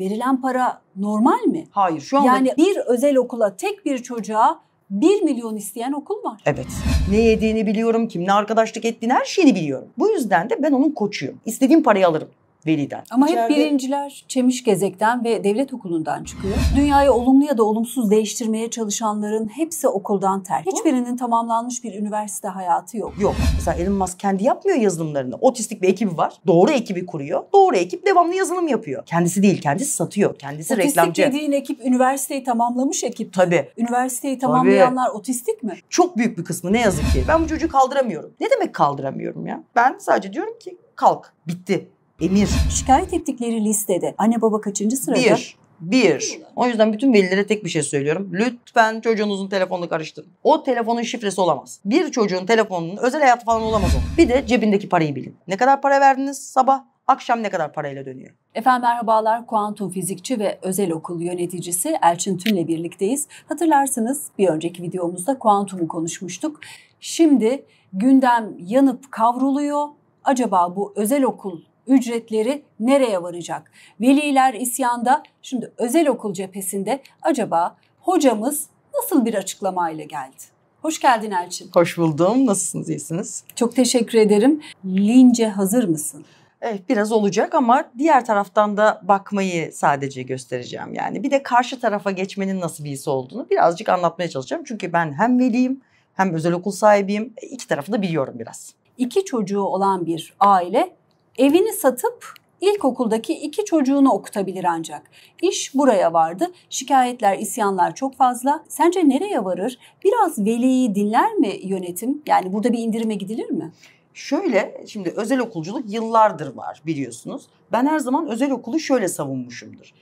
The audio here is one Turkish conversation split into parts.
verilen para normal mi? Hayır şu anda... Yani bir özel okula tek bir çocuğa 1 milyon isteyen okul var. Evet. Ne yediğini biliyorum, kimle arkadaşlık ettiğini her şeyini biliyorum. Bu yüzden de ben onun koçuyum. İstediğim parayı alırım veliden. Ama İçeride... hep birinciler Çemiş Gezek'ten ve devlet okulundan çıkıyor. Dünyayı olumlu ya da olumsuz değiştirmeye çalışanların hepsi okuldan terk. Hiçbirinin tamamlanmış bir üniversite hayatı yok. Yok. Mesela Elon Musk kendi yapmıyor yazılımlarını. Otistik bir ekibi var. Doğru ekibi kuruyor. Doğru ekip devamlı yazılım yapıyor. Kendisi değil, kendisi satıyor. Kendisi otistik reklamcı. Otistik dediğin ekip üniversiteyi tamamlamış ekip. Tabii. Üniversiteyi tamamlayanlar Tabii. otistik mi? Çok büyük bir kısmı ne yazık ki. Ben bu çocuğu kaldıramıyorum. Ne demek kaldıramıyorum ya? Ben sadece diyorum ki kalk bitti emir. Şikayet ettikleri listede anne baba kaçıncı sırada? Bir. Bir. O yüzden bütün velilere tek bir şey söylüyorum. Lütfen çocuğunuzun telefonunu karıştırın. O telefonun şifresi olamaz. Bir çocuğun telefonunun özel hayatı falan olamaz o. Bir de cebindeki parayı bilin. Ne kadar para verdiniz sabah, akşam ne kadar parayla dönüyor? Efendim merhabalar, kuantum fizikçi ve özel okul yöneticisi Elçin Tün'le birlikteyiz. Hatırlarsınız bir önceki videomuzda kuantumu konuşmuştuk. Şimdi gündem yanıp kavruluyor. Acaba bu özel okul ücretleri nereye varacak? Veliler isyanda şimdi özel okul cephesinde acaba hocamız nasıl bir açıklamayla geldi? Hoş geldin Elçin. Hoş buldum. Nasılsınız? İyisiniz? Çok teşekkür ederim. Lince hazır mısın? Evet eh, biraz olacak ama diğer taraftan da bakmayı sadece göstereceğim yani. Bir de karşı tarafa geçmenin nasıl bir his olduğunu birazcık anlatmaya çalışacağım. Çünkü ben hem veliyim hem özel okul sahibiyim. E, iki tarafı da biliyorum biraz. İki çocuğu olan bir aile Evini satıp ilkokuldaki iki çocuğunu okutabilir ancak. İş buraya vardı. Şikayetler, isyanlar çok fazla. Sence nereye varır? Biraz veliyi dinler mi yönetim? Yani burada bir indirime gidilir mi? Şöyle, şimdi özel okulculuk yıllardır var biliyorsunuz. Ben her zaman özel okulu şöyle savunmuşumdur.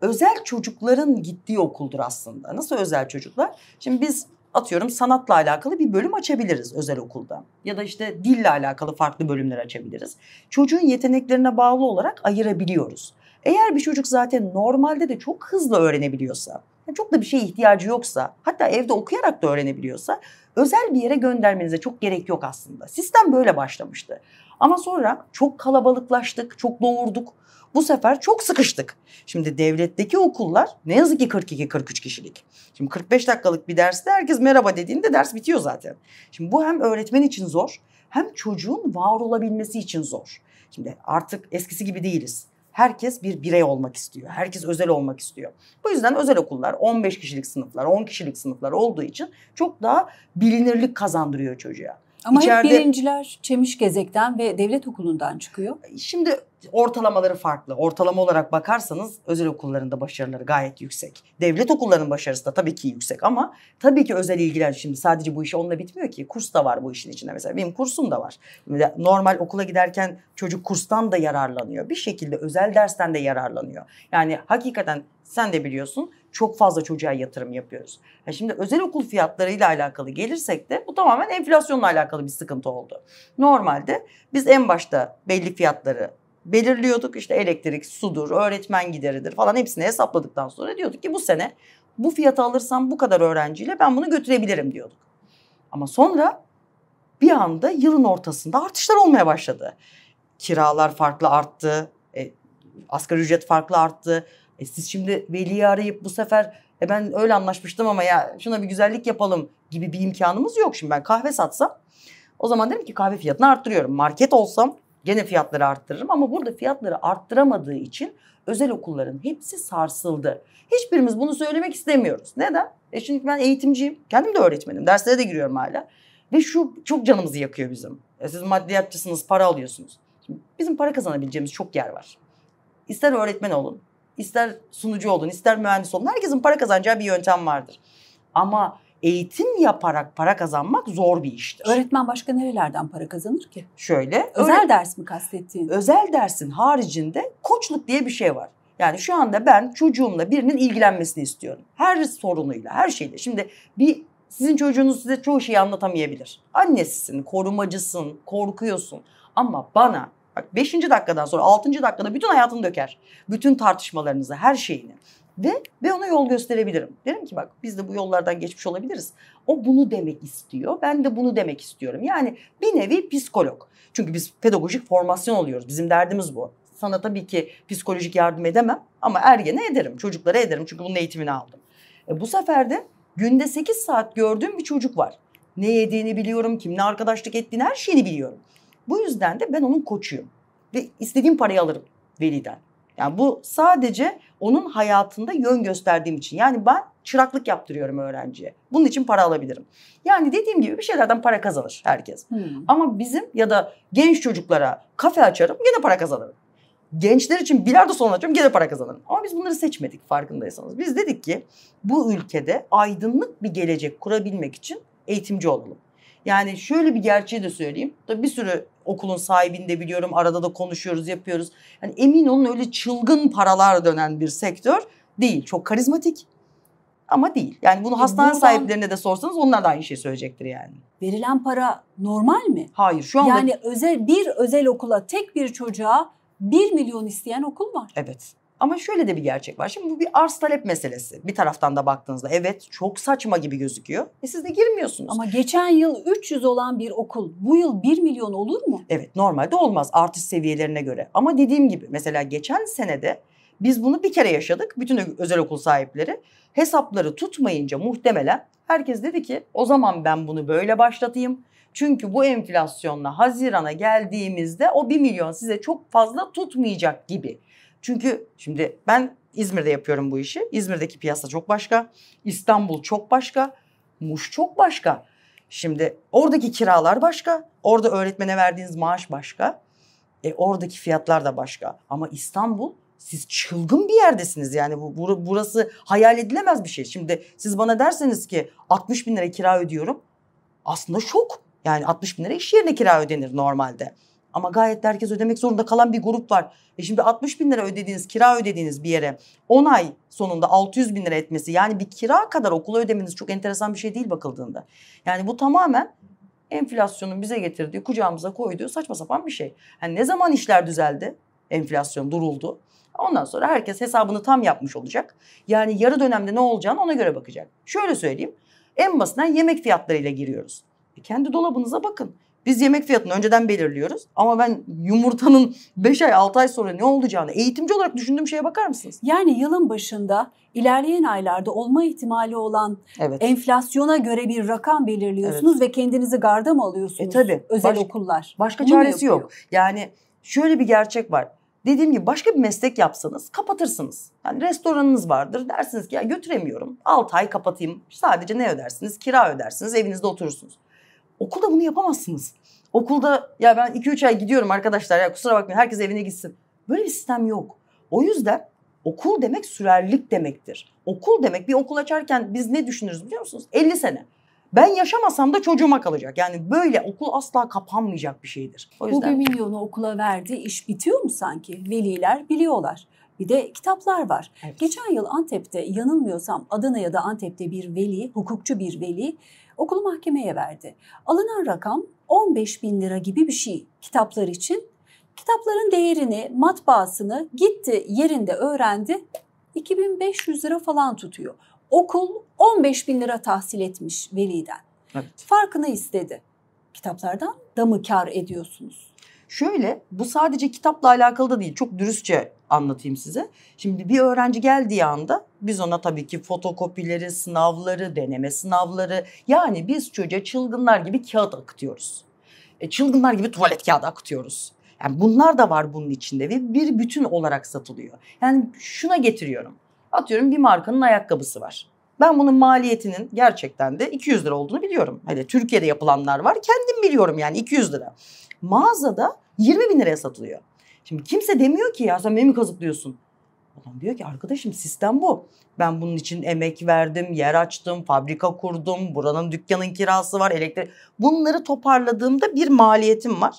Özel çocukların gittiği okuldur aslında. Nasıl özel çocuklar? Şimdi biz atıyorum sanatla alakalı bir bölüm açabiliriz özel okulda. Ya da işte dille alakalı farklı bölümler açabiliriz. Çocuğun yeteneklerine bağlı olarak ayırabiliyoruz. Eğer bir çocuk zaten normalde de çok hızlı öğrenebiliyorsa, çok da bir şeye ihtiyacı yoksa, hatta evde okuyarak da öğrenebiliyorsa özel bir yere göndermenize çok gerek yok aslında. Sistem böyle başlamıştı. Ama sonra çok kalabalıklaştık, çok doğurduk. Bu sefer çok sıkıştık. Şimdi devletteki okullar ne yazık ki 42-43 kişilik. Şimdi 45 dakikalık bir derste herkes merhaba dediğinde ders bitiyor zaten. Şimdi bu hem öğretmen için zor hem çocuğun var olabilmesi için zor. Şimdi artık eskisi gibi değiliz herkes bir birey olmak istiyor. Herkes özel olmak istiyor. Bu yüzden özel okullar 15 kişilik sınıflar, 10 kişilik sınıflar olduğu için çok daha bilinirlik kazandırıyor çocuğa. Ama İçeride, hep birinciler Çemiş Gezek'ten ve devlet okulundan çıkıyor. Şimdi ortalamaları farklı. Ortalama olarak bakarsanız özel okullarında başarıları gayet yüksek. Devlet okullarının başarısı da tabii ki yüksek ama tabii ki özel ilgiler şimdi sadece bu iş onunla bitmiyor ki. Kurs da var bu işin içinde mesela. Benim kursum da var. Normal okula giderken çocuk kurstan da yararlanıyor. Bir şekilde özel dersten de yararlanıyor. Yani hakikaten sen de biliyorsun çok fazla çocuğa yatırım yapıyoruz. Yani şimdi özel okul fiyatlarıyla alakalı gelirsek de bu tamamen enflasyonla alakalı bir sıkıntı oldu. Normalde biz en başta belli fiyatları belirliyorduk. İşte elektrik, sudur, öğretmen gideridir falan hepsini hesapladıktan sonra diyorduk ki bu sene bu fiyata alırsam bu kadar öğrenciyle ben bunu götürebilirim diyorduk. Ama sonra bir anda yılın ortasında artışlar olmaya başladı. Kiralar farklı arttı, e, asgari ücret farklı arttı, e siz şimdi veliyi arayıp bu sefer e ben öyle anlaşmıştım ama ya şuna bir güzellik yapalım gibi bir imkanımız yok. Şimdi ben kahve satsam o zaman dedim ki kahve fiyatını arttırıyorum. Market olsam gene fiyatları arttırırım ama burada fiyatları arttıramadığı için özel okulların hepsi sarsıldı. Hiçbirimiz bunu söylemek istemiyoruz. Neden? E çünkü ben eğitimciyim. Kendim de öğretmenim. Derslere de giriyorum hala. Ve şu çok canımızı yakıyor bizim. E siz maddiyatçısınız, para alıyorsunuz. Şimdi bizim para kazanabileceğimiz çok yer var. İster öğretmen olun, ister sunucu olun, ister mühendis olun herkesin para kazanacağı bir yöntem vardır. Ama eğitim yaparak para kazanmak zor bir iştir. Öğretmen başka nerelerden para kazanır ki? Şöyle. Özel öyle, ders mi kastettiğin? Özel dersin haricinde koçluk diye bir şey var. Yani şu anda ben çocuğumla birinin ilgilenmesini istiyorum. Her sorunuyla, her şeyle. Şimdi bir sizin çocuğunuz size çoğu şeyi anlatamayabilir. Annesisin, korumacısın, korkuyorsun. Ama bana Bak 5. dakikadan sonra 6. dakikada bütün hayatını döker. Bütün tartışmalarınızı, her şeyini. Ve, ve ona yol gösterebilirim. Derim ki bak biz de bu yollardan geçmiş olabiliriz. O bunu demek istiyor. Ben de bunu demek istiyorum. Yani bir nevi psikolog. Çünkü biz pedagojik formasyon oluyoruz. Bizim derdimiz bu. Sana tabii ki psikolojik yardım edemem ama ergene ederim. Çocuklara ederim çünkü bunun eğitimini aldım. E, bu sefer de günde 8 saat gördüğüm bir çocuk var. Ne yediğini biliyorum, kimle arkadaşlık ettiğini her şeyini biliyorum. Bu yüzden de ben onun koçuyum ve istediğim parayı alırım veliden. Yani bu sadece onun hayatında yön gösterdiğim için. Yani ben çıraklık yaptırıyorum öğrenciye. Bunun için para alabilirim. Yani dediğim gibi bir şeylerden para kazanır herkes. Hmm. Ama bizim ya da genç çocuklara kafe açarım gene para kazanırım. Gençler için bilardo salonu açıyorum gene para kazanırım. Ama biz bunları seçmedik farkındaysanız. Biz dedik ki bu ülkede aydınlık bir gelecek kurabilmek için eğitimci olalım. Yani şöyle bir gerçeği de söyleyeyim. Tabii bir sürü okulun sahibini de biliyorum. Arada da konuşuyoruz, yapıyoruz. Yani emin olun öyle çılgın paralar dönen bir sektör değil. Çok karizmatik ama değil. Yani bunu e hastane buradan, sahiplerine de sorsanız onlar da aynı şey söyleyecektir yani. Verilen para normal mi? Hayır şu anda. Yani özel bir özel okula tek bir çocuğa bir milyon isteyen okul var. Evet. Ama şöyle de bir gerçek var. Şimdi bu bir arz talep meselesi. Bir taraftan da baktığınızda evet çok saçma gibi gözüküyor. E siz de girmiyorsunuz. Ama geçen yıl 300 olan bir okul bu yıl 1 milyon olur mu? Evet normalde olmaz artış seviyelerine göre. Ama dediğim gibi mesela geçen senede biz bunu bir kere yaşadık. Bütün özel okul sahipleri hesapları tutmayınca muhtemelen herkes dedi ki o zaman ben bunu böyle başlatayım. Çünkü bu enflasyonla Haziran'a geldiğimizde o 1 milyon size çok fazla tutmayacak gibi. Çünkü şimdi ben İzmir'de yapıyorum bu işi. İzmir'deki piyasa çok başka. İstanbul çok başka. Muş çok başka. Şimdi oradaki kiralar başka. Orada öğretmene verdiğiniz maaş başka. E, oradaki fiyatlar da başka. Ama İstanbul siz çılgın bir yerdesiniz yani bu burası hayal edilemez bir şey. Şimdi siz bana derseniz ki 60 bin lira kira ödüyorum aslında şok. Yani 60 bin lira iş yerine kira ödenir normalde. Ama gayet herkes ödemek zorunda kalan bir grup var. E şimdi 60 bin lira ödediğiniz, kira ödediğiniz bir yere 10 ay sonunda 600 bin lira etmesi yani bir kira kadar okula ödemeniz çok enteresan bir şey değil bakıldığında. Yani bu tamamen enflasyonun bize getirdiği, kucağımıza koyduğu saçma sapan bir şey. Yani ne zaman işler düzeldi, enflasyon duruldu. Ondan sonra herkes hesabını tam yapmış olacak. Yani yarı dönemde ne olacağını ona göre bakacak. Şöyle söyleyeyim. En basitinden yemek fiyatlarıyla giriyoruz. E kendi dolabınıza bakın. Biz yemek fiyatını önceden belirliyoruz ama ben yumurtanın 5 ay 6 ay sonra ne olacağını eğitimci olarak düşündüğüm şeye bakar mısınız? Yani yılın başında ilerleyen aylarda olma ihtimali olan evet. enflasyona göre bir rakam belirliyorsunuz evet. ve kendinizi garda mı alıyorsunuz? E tabii. Özel başka, okullar. Başka Bunu çaresi yok. Yani şöyle bir gerçek var. Dediğim gibi başka bir meslek yapsanız kapatırsınız. Yani restoranınız vardır dersiniz ki ya götüremiyorum. 6 ay kapatayım. Sadece ne ödersiniz? Kira ödersiniz. Evinizde oturursunuz. Okulda bunu yapamazsınız. Okulda ya ben 2-3 ay gidiyorum arkadaşlar ya kusura bakmayın herkes evine gitsin. Böyle bir sistem yok. O yüzden okul demek sürerlik demektir. Okul demek bir okul açarken biz ne düşünürüz biliyor musunuz? 50 sene. Ben yaşamasam da çocuğuma kalacak. Yani böyle okul asla kapanmayacak bir şeydir. O yüzden... Bu bir milyonu okula verdi. iş bitiyor mu sanki? Veliler biliyorlar. Bir de kitaplar var. Evet. Geçen yıl Antep'te yanılmıyorsam Adana ya da Antep'te bir veli, hukukçu bir veli Okulu mahkemeye verdi. Alınan rakam 15 bin lira gibi bir şey kitaplar için. Kitapların değerini, matbaasını gitti yerinde öğrendi. 2500 lira falan tutuyor. Okul 15 bin lira tahsil etmiş veliden. Evet. Farkını istedi. Kitaplardan da mı kar ediyorsunuz? Şöyle bu sadece kitapla alakalı da değil. Çok dürüstçe anlatayım size. Şimdi bir öğrenci geldiği anda biz ona tabii ki fotokopileri, sınavları, deneme sınavları yani biz çocuğa çılgınlar gibi kağıt akıtıyoruz. E, çılgınlar gibi tuvalet kağıdı akıtıyoruz. Yani bunlar da var bunun içinde ve bir bütün olarak satılıyor. Yani şuna getiriyorum. Atıyorum bir markanın ayakkabısı var. Ben bunun maliyetinin gerçekten de 200 lira olduğunu biliyorum. Hani Türkiye'de yapılanlar var kendim biliyorum yani 200 lira. Mağazada 20 bin liraya satılıyor. Şimdi kimse demiyor ki ya sen beni mi kazıklıyorsun? Adam diyor ki arkadaşım sistem bu. Ben bunun için emek verdim, yer açtım, fabrika kurdum, buranın dükkanın kirası var, elektrik. Bunları toparladığımda bir maliyetim var.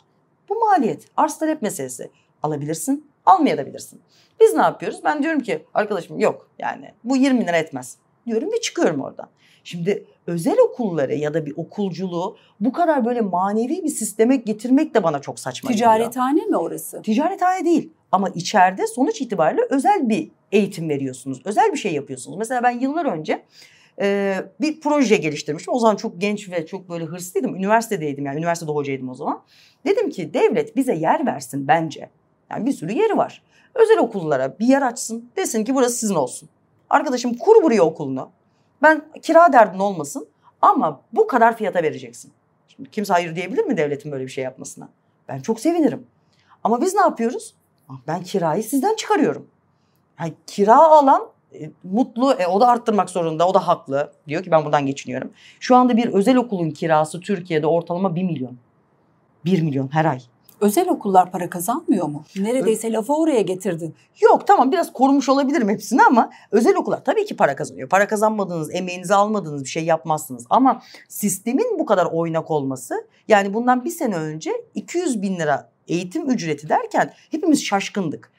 Bu maliyet arz talep meselesi. Alabilirsin, almayabilirsin. Biz ne yapıyoruz? Ben diyorum ki arkadaşım yok yani bu 20 lira etmez. Diyorum ve çıkıyorum oradan. Şimdi özel okulları ya da bir okulculuğu bu kadar böyle manevi bir sisteme getirmek de bana çok saçma Ticarethane geliyor. mi orası? Ticarethane değil ama içeride sonuç itibariyle özel bir eğitim veriyorsunuz. Özel bir şey yapıyorsunuz. Mesela ben yıllar önce e, bir proje geliştirmiştim. O zaman çok genç ve çok böyle hırslıydım. Üniversitedeydim yani üniversitede hocaydım o zaman. Dedim ki devlet bize yer versin bence. Yani bir sürü yeri var. Özel okullara bir yer açsın. Desin ki burası sizin olsun. Arkadaşım kur buraya okulunu. Ben kira derdin olmasın ama bu kadar fiyata vereceksin. Şimdi kimse hayır diyebilir mi devletin böyle bir şey yapmasına? Ben çok sevinirim. Ama biz ne yapıyoruz? Ah, ben kirayı sizden çıkarıyorum. Yani kira alan e, mutlu, e, o da arttırmak zorunda, o da haklı. Diyor ki ben buradan geçiniyorum. Şu anda bir özel okulun kirası Türkiye'de ortalama 1 milyon. 1 milyon her ay özel okullar para kazanmıyor mu? Neredeyse Ö- lafı oraya getirdin. Yok tamam biraz korumuş olabilirim hepsini ama özel okullar tabii ki para kazanıyor. Para kazanmadığınız, emeğinizi almadığınız bir şey yapmazsınız. Ama sistemin bu kadar oynak olması yani bundan bir sene önce 200 bin lira eğitim ücreti derken hepimiz şaşkındık.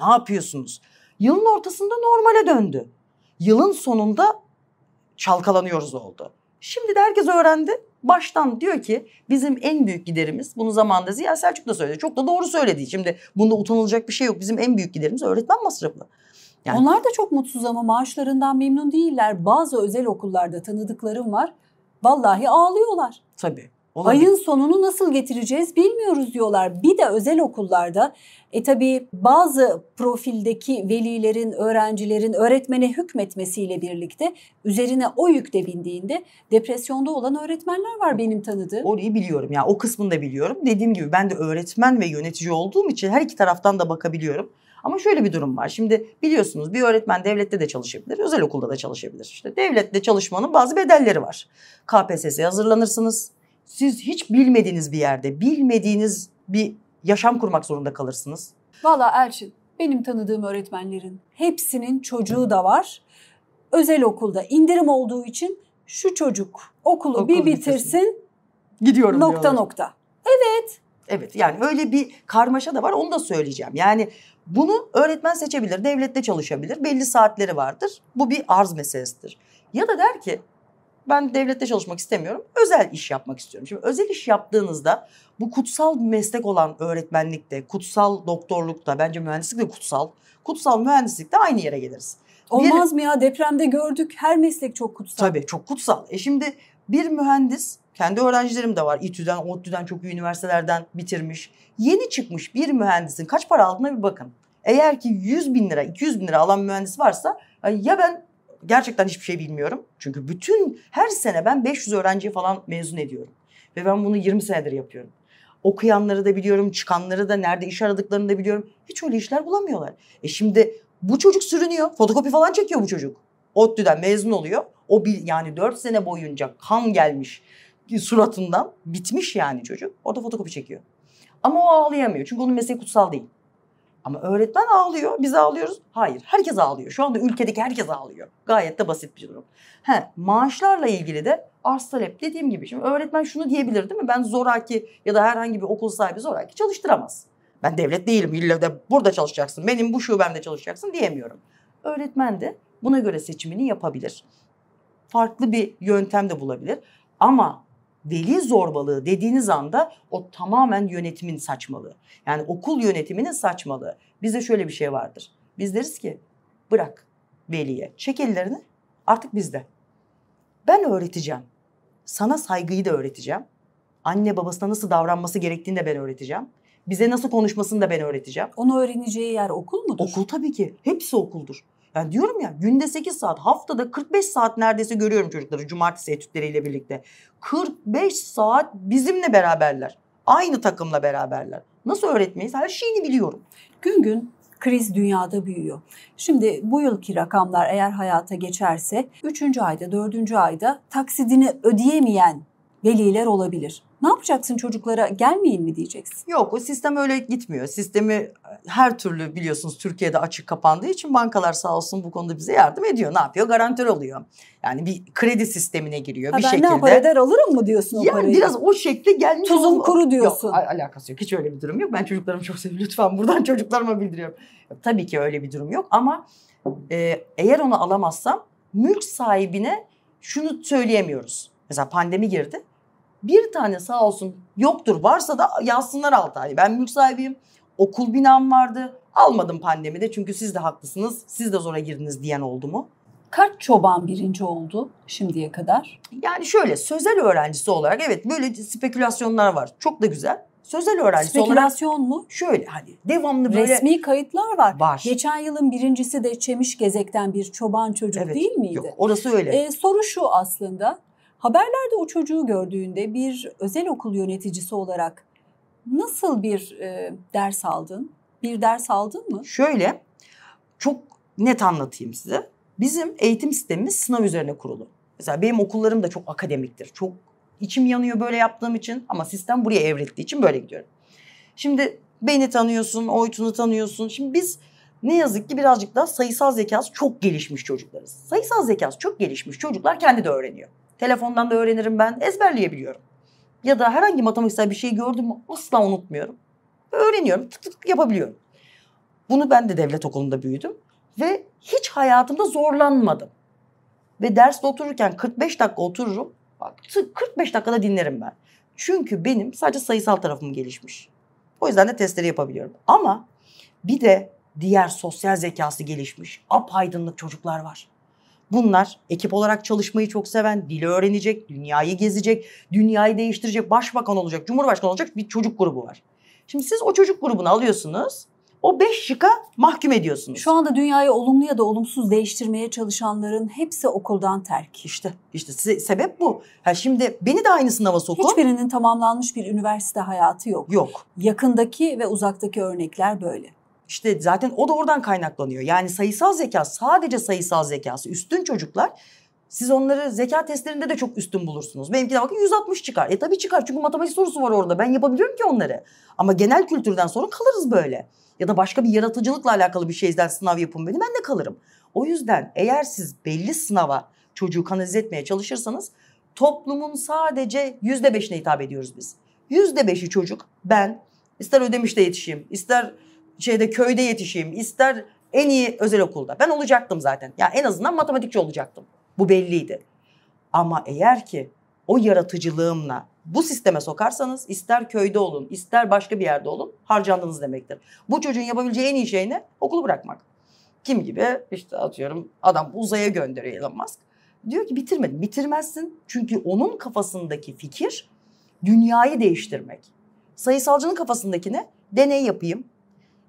Ne yapıyorsunuz? Yılın ortasında normale döndü. Yılın sonunda çalkalanıyoruz oldu. Şimdi de herkes öğrendi. Baştan diyor ki bizim en büyük giderimiz bunu zamanında Ziya Selçuk da söyledi. Çok da doğru söyledi. Şimdi bunda utanılacak bir şey yok. Bizim en büyük giderimiz öğretmen masrafı. Yani... Onlar da çok mutsuz ama maaşlarından memnun değiller. Bazı özel okullarda tanıdıklarım var. Vallahi ağlıyorlar. Tabii. Olabilir. Ayın sonunu nasıl getireceğiz bilmiyoruz diyorlar. Bir de özel okullarda e tabii bazı profildeki velilerin, öğrencilerin öğretmene hükmetmesiyle birlikte üzerine o yük de bindiğinde depresyonda olan öğretmenler var benim tanıdığım. Orayı biliyorum ya yani o kısmını da biliyorum. Dediğim gibi ben de öğretmen ve yönetici olduğum için her iki taraftan da bakabiliyorum. Ama şöyle bir durum var. Şimdi biliyorsunuz bir öğretmen devlette de çalışabilir, özel okulda da çalışabilir. İşte devlette çalışmanın bazı bedelleri var. KPSS'ye hazırlanırsınız, siz hiç bilmediğiniz bir yerde, bilmediğiniz bir yaşam kurmak zorunda kalırsınız. Valla Elçin, benim tanıdığım öğretmenlerin hepsinin çocuğu da var. Özel okulda indirim olduğu için şu çocuk okulu Okul bir bitirsin. bitirsin. Gidiyorum nokta diyorlar. nokta. Evet. Evet yani öyle bir karmaşa da var onu da söyleyeceğim. Yani bunu öğretmen seçebilir, devlette çalışabilir, belli saatleri vardır. Bu bir arz meselesidir. Ya da der ki ben devlette çalışmak istemiyorum. Özel iş yapmak istiyorum. Şimdi özel iş yaptığınızda bu kutsal meslek olan öğretmenlikte, kutsal doktorlukta, bence mühendislik de kutsal. Kutsal mühendislikte aynı yere geliriz. Olmaz bir, mı ya depremde gördük her meslek çok kutsal. Tabii çok kutsal. E şimdi bir mühendis kendi öğrencilerim de var. İTÜ'den, ODTÜ'den çok iyi üniversitelerden bitirmiş. Yeni çıkmış bir mühendisin kaç para aldığına bir bakın. Eğer ki 100 bin lira, 200 bin lira alan mühendis varsa ya ben gerçekten hiçbir şey bilmiyorum. Çünkü bütün her sene ben 500 öğrenciyi falan mezun ediyorum. Ve ben bunu 20 senedir yapıyorum. Okuyanları da biliyorum, çıkanları da nerede iş aradıklarını da biliyorum. Hiç öyle işler bulamıyorlar. E şimdi bu çocuk sürünüyor. Fotokopi falan çekiyor bu çocuk. ODTÜ'den mezun oluyor. O bir, yani 4 sene boyunca kan gelmiş suratından bitmiş yani çocuk. Orada fotokopi çekiyor. Ama o ağlayamıyor. Çünkü onun mesleği kutsal değil. Ama öğretmen ağlıyor, biz ağlıyoruz. Hayır, herkes ağlıyor. Şu anda ülkedeki herkes ağlıyor. Gayet de basit bir durum. He, maaşlarla ilgili de arz talep dediğim gibi. Şimdi öğretmen şunu diyebilir değil mi? Ben zoraki ya da herhangi bir okul sahibi zoraki çalıştıramaz. Ben devlet değilim. İlle de burada çalışacaksın. Benim bu şubemde çalışacaksın diyemiyorum. Öğretmen de buna göre seçimini yapabilir. Farklı bir yöntem de bulabilir. Ama veli zorbalığı dediğiniz anda o tamamen yönetimin saçmalığı. Yani okul yönetiminin saçmalığı. Bizde şöyle bir şey vardır. Biz deriz ki bırak veliye çek ellerini artık bizde. Ben öğreteceğim. Sana saygıyı da öğreteceğim. Anne babasına nasıl davranması gerektiğini de ben öğreteceğim. Bize nasıl konuşmasını da ben öğreteceğim. Onu öğreneceği yer okul mudur? Okul tabii ki. Hepsi okuldur. Ben diyorum ya günde 8 saat haftada 45 saat neredeyse görüyorum çocukları cumartesi etütleriyle birlikte. 45 saat bizimle beraberler. Aynı takımla beraberler. Nasıl öğretmeyiz? Her şeyini biliyorum. Gün gün kriz dünyada büyüyor. Şimdi bu yılki rakamlar eğer hayata geçerse 3. ayda 4. ayda taksidini ödeyemeyen veliler olabilir. Ne yapacaksın çocuklara gelmeyin mi diyeceksin? Yok o sistem öyle gitmiyor. Sistemi e, her türlü biliyorsunuz Türkiye'de açık kapandığı için bankalar sağ olsun bu konuda bize yardım ediyor. Ne yapıyor? Garantör oluyor. Yani bir kredi sistemine giriyor ha, bir ben şekilde. Ben ne yapar eder alırım mı diyorsun o yani parayı? biraz o şekilde gelmiş. Tuzum olur. kuru diyorsun. Yok alakası yok. Hiç öyle bir durum yok. Ben çocuklarımı çok seviyorum. Lütfen buradan çocuklarıma bildiriyorum. Tabii ki öyle bir durum yok ama e, eğer onu alamazsam mülk sahibine şunu söyleyemiyoruz. Mesela pandemi girdi bir tane sağ olsun yoktur. Varsa da yazsınlar altı ay. Hani ben mülk sahibiyim. Okul binam vardı. Almadım pandemide çünkü siz de haklısınız. Siz de zora girdiniz diyen oldu mu? Kaç çoban birinci oldu şimdiye kadar? Yani şöyle sözel öğrencisi olarak evet böyle spekülasyonlar var. Çok da güzel. Sözel öğrencisi Spekülasyon mu? Şöyle hani devamlı böyle. Resmi kayıtlar var. Var. Geçen yılın birincisi de Çemiş Gezek'ten bir çoban çocuk evet, değil miydi? Yok orası öyle. Ee, soru şu aslında Haberlerde o çocuğu gördüğünde bir özel okul yöneticisi olarak nasıl bir e, ders aldın? Bir ders aldın mı? Şöyle çok net anlatayım size. Bizim eğitim sistemimiz sınav üzerine kurulu. Mesela benim okullarım da çok akademiktir. Çok içim yanıyor böyle yaptığım için ama sistem buraya evrildiği için böyle gidiyorum. Şimdi beni tanıyorsun, Oytun'u tanıyorsun. Şimdi biz ne yazık ki birazcık daha sayısal zekası çok gelişmiş çocuklarız. Sayısal zekası çok gelişmiş çocuklar kendi de öğreniyor. Telefondan da öğrenirim ben. Ezberleyebiliyorum. Ya da herhangi matematiksel bir şey gördüm mü asla unutmuyorum. Öğreniyorum. Tık tık yapabiliyorum. Bunu ben de devlet okulunda büyüdüm. Ve hiç hayatımda zorlanmadım. Ve derste otururken 45 dakika otururum. Bak 45 dakikada dinlerim ben. Çünkü benim sadece sayısal tarafım gelişmiş. O yüzden de testleri yapabiliyorum. Ama bir de diğer sosyal zekası gelişmiş apaydınlık çocuklar var. Bunlar ekip olarak çalışmayı çok seven, dili öğrenecek, dünyayı gezecek, dünyayı değiştirecek, başbakan olacak, cumhurbaşkanı olacak bir çocuk grubu var. Şimdi siz o çocuk grubunu alıyorsunuz. O beş şıka mahkum ediyorsunuz. Şu anda dünyayı olumlu ya da olumsuz değiştirmeye çalışanların hepsi okuldan terk. İşte, işte size, sebep bu. Ha şimdi beni de aynı sınava sokun. Hiçbirinin tamamlanmış bir üniversite hayatı yok. Yok. Yakındaki ve uzaktaki örnekler böyle. İşte zaten o da oradan kaynaklanıyor. Yani sayısal zeka sadece sayısal zekası üstün çocuklar siz onları zeka testlerinde de çok üstün bulursunuz. Benimki de bakın 160 çıkar. E tabii çıkar çünkü matematik sorusu var orada. Ben yapabiliyorum ki onları. Ama genel kültürden sonra kalırız böyle. Ya da başka bir yaratıcılıkla alakalı bir şeyden sınav yapın beni ben de kalırım. O yüzden eğer siz belli sınava çocuğu kanalize etmeye çalışırsanız toplumun sadece yüzde beşine hitap ediyoruz biz. Yüzde beşi çocuk ben ister ödemişte yetişeyim ister şeyde köyde yetişeyim, ister en iyi özel okulda. Ben olacaktım zaten. Ya en azından matematikçi olacaktım. Bu belliydi. Ama eğer ki o yaratıcılığımla bu sisteme sokarsanız ister köyde olun, ister başka bir yerde olun harcandınız demektir. Bu çocuğun yapabileceği en iyi şey ne? Okulu bırakmak. Kim gibi? işte atıyorum adam uzaya gönderiyor Elon Musk. Diyor ki bitirmedim. Bitirmezsin çünkü onun kafasındaki fikir dünyayı değiştirmek. Sayısalcının kafasındaki ne? Deney yapayım,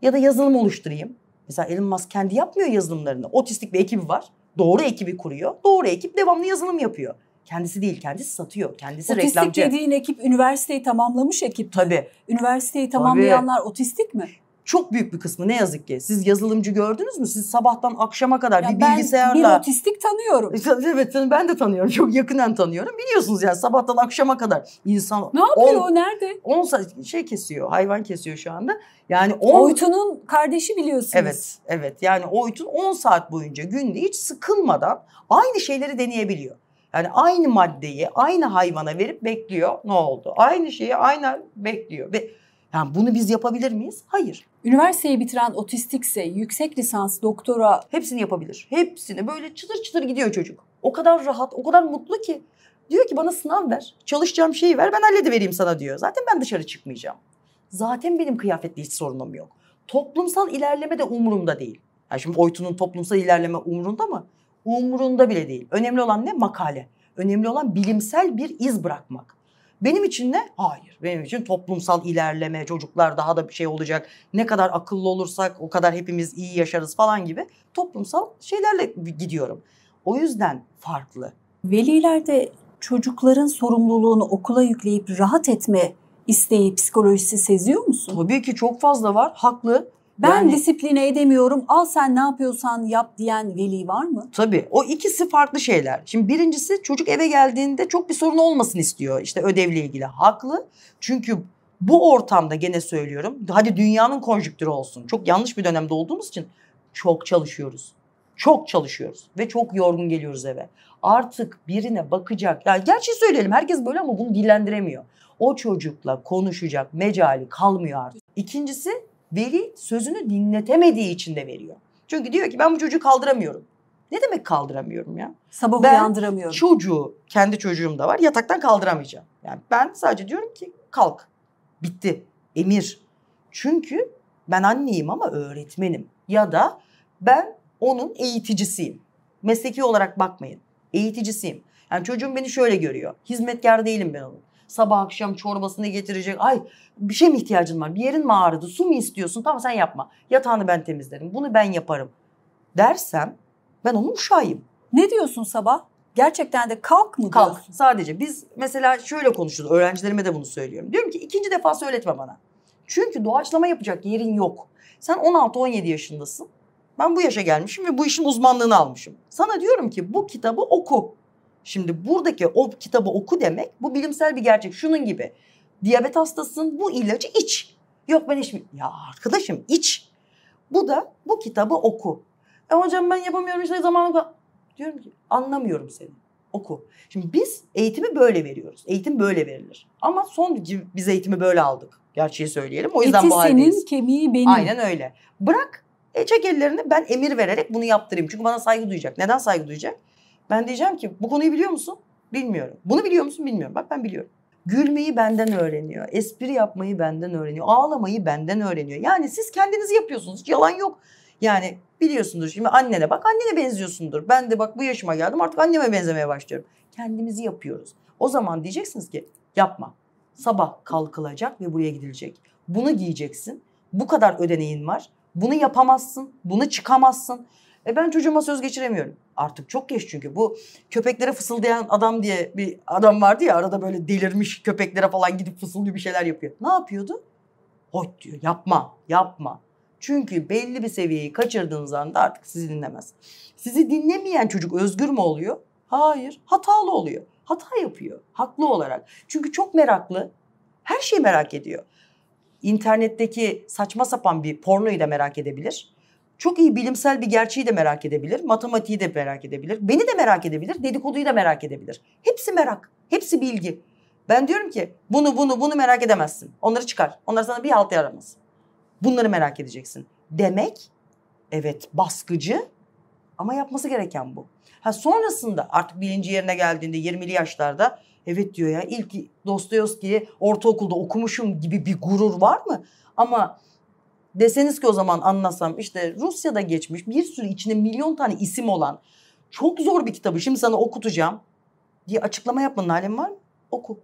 ya da yazılım oluşturayım. Mesela Elon Musk kendi yapmıyor yazılımlarını. Otistik bir ekibi var. Doğru ekibi kuruyor. Doğru ekip devamlı yazılım yapıyor. Kendisi değil, kendisi satıyor. Kendisi otistik reklamcı. Otistik dediğin ekip üniversiteyi tamamlamış ekip. Tabii. Üniversiteyi tamamlayanlar Tabii. otistik mi? çok büyük bir kısmı ne yazık ki. Siz yazılımcı gördünüz mü? Siz sabahtan akşama kadar ya bir ben bilgisayarla. Ben bir otistik tanıyorum. E, evet ben de tanıyorum. Çok yakından tanıyorum. Biliyorsunuz yani sabahtan akşama kadar insan. Ne yapıyor on, o nerede? 10 şey kesiyor hayvan kesiyor şu anda. Yani on, Oytunun kardeşi biliyorsunuz. Evet evet yani Oytun 10 saat boyunca günde hiç sıkılmadan aynı şeyleri deneyebiliyor. Yani aynı maddeyi aynı hayvana verip bekliyor ne oldu? Aynı şeyi aynı bekliyor ve yani bunu biz yapabilir miyiz? Hayır. Üniversiteyi bitiren otistikse yüksek lisans, doktora hepsini yapabilir. Hepsini böyle çıtır çıtır gidiyor çocuk. O kadar rahat, o kadar mutlu ki. Diyor ki bana sınav ver, çalışacağım şeyi ver ben vereyim sana diyor. Zaten ben dışarı çıkmayacağım. Zaten benim kıyafetle hiç sorunum yok. Toplumsal ilerleme de umurumda değil. Yani şimdi Oytun'un toplumsal ilerleme umurunda mı? Umurunda bile değil. Önemli olan ne? Makale. Önemli olan bilimsel bir iz bırakmak. Benim için ne? Hayır. Benim için toplumsal ilerleme, çocuklar daha da bir şey olacak. Ne kadar akıllı olursak o kadar hepimiz iyi yaşarız falan gibi toplumsal şeylerle gidiyorum. O yüzden farklı. Veliler de çocukların sorumluluğunu okula yükleyip rahat etme isteği, psikolojisi seziyor musun? Tabii ki çok fazla var. Haklı. Ben yani, disipline edemiyorum al sen ne yapıyorsan yap diyen veli var mı? Tabii o ikisi farklı şeyler. Şimdi birincisi çocuk eve geldiğinde çok bir sorun olmasın istiyor İşte ödevle ilgili. Haklı çünkü bu ortamda gene söylüyorum hadi dünyanın konjüktürü olsun çok yanlış bir dönemde olduğumuz için çok çalışıyoruz. Çok çalışıyoruz ve çok yorgun geliyoruz eve. Artık birine bakacak. Yani gerçi söyleyelim herkes böyle ama bunu dillendiremiyor. O çocukla konuşacak mecali kalmıyor artık. İkincisi Veli sözünü dinletemediği için de veriyor. Çünkü diyor ki ben bu çocuğu kaldıramıyorum. Ne demek kaldıramıyorum ya? Sabah ben uyandıramıyorum. çocuğu, kendi çocuğum da var yataktan kaldıramayacağım. Yani ben sadece diyorum ki kalk. Bitti. Emir. Çünkü ben anneyim ama öğretmenim. Ya da ben onun eğiticisiyim. Mesleki olarak bakmayın. Eğiticisiyim. Yani çocuğum beni şöyle görüyor. Hizmetkar değilim ben onun. Sabah akşam çorbasını getirecek. Ay bir şey mi ihtiyacın var? Bir yerin mi ağrıdı? Su mu istiyorsun? Tamam sen yapma. Yatağını ben temizlerim. Bunu ben yaparım. Dersem ben onun uşağıyım. Ne diyorsun sabah? Gerçekten de kalk mı diyorsun? Kalk sadece. Biz mesela şöyle konuşuyoruz. Öğrencilerime de bunu söylüyorum. Diyorum ki ikinci defa söyletme bana. Çünkü doğaçlama yapacak yerin yok. Sen 16-17 yaşındasın. Ben bu yaşa gelmişim ve bu işin uzmanlığını almışım. Sana diyorum ki bu kitabı oku. Şimdi buradaki o kitabı oku demek bu bilimsel bir gerçek. Şunun gibi diyabet hastasın bu ilacı iç. Yok ben içmeyeyim. Ya arkadaşım iç. Bu da bu kitabı oku. E hocam ben yapamıyorum işte zamanı var. Diyorum ki anlamıyorum seni. Oku. Şimdi biz eğitimi böyle veriyoruz. Eğitim böyle verilir. Ama son biz eğitimi böyle aldık. Gerçeği söyleyelim. O yüzden Eti bu haldeyiz. senin, kemiği benim. Aynen öyle. Bırak e çek ellerini ben emir vererek bunu yaptırayım. Çünkü bana saygı duyacak. Neden saygı duyacak? Ben diyeceğim ki bu konuyu biliyor musun? Bilmiyorum. Bunu biliyor musun? Bilmiyorum. Bak ben biliyorum. Gülmeyi benden öğreniyor. Espri yapmayı benden öğreniyor. Ağlamayı benden öğreniyor. Yani siz kendinizi yapıyorsunuz. Hiç yalan yok. Yani biliyorsundur şimdi annene bak annene benziyorsundur. Ben de bak bu yaşıma geldim artık anneme benzemeye başlıyorum. Kendimizi yapıyoruz. O zaman diyeceksiniz ki yapma. Sabah kalkılacak ve buraya gidilecek. Bunu giyeceksin. Bu kadar ödeneğin var. Bunu yapamazsın. Bunu çıkamazsın. E ben çocuğuma söz geçiremiyorum. Artık çok geç çünkü bu köpeklere fısıldayan adam diye bir adam vardı ya arada böyle delirmiş köpeklere falan gidip fısıldıyor bir şeyler yapıyor. Ne yapıyordu? Hoy diyor yapma yapma. Çünkü belli bir seviyeyi kaçırdığınız anda artık sizi dinlemez. Sizi dinlemeyen çocuk özgür mü oluyor? Hayır. Hatalı oluyor. Hata yapıyor. Haklı olarak. Çünkü çok meraklı. Her şeyi merak ediyor. İnternetteki saçma sapan bir pornoyu da merak edebilir çok iyi bilimsel bir gerçeği de merak edebilir, matematiği de merak edebilir, beni de merak edebilir, dedikoduyu da merak edebilir. Hepsi merak, hepsi bilgi. Ben diyorum ki bunu bunu bunu merak edemezsin. Onları çıkar. Onlar sana bir halt yaramaz. Bunları merak edeceksin. Demek evet baskıcı ama yapması gereken bu. Ha sonrasında artık bilinci yerine geldiğinde 20'li yaşlarda evet diyor ya ilk Dostoyevski'yi ortaokulda okumuşum gibi bir gurur var mı? Ama deseniz ki o zaman anlasam işte Rusya'da geçmiş bir sürü içinde milyon tane isim olan çok zor bir kitabı şimdi sana okutacağım diye açıklama yapmanın halim var mı? Oku.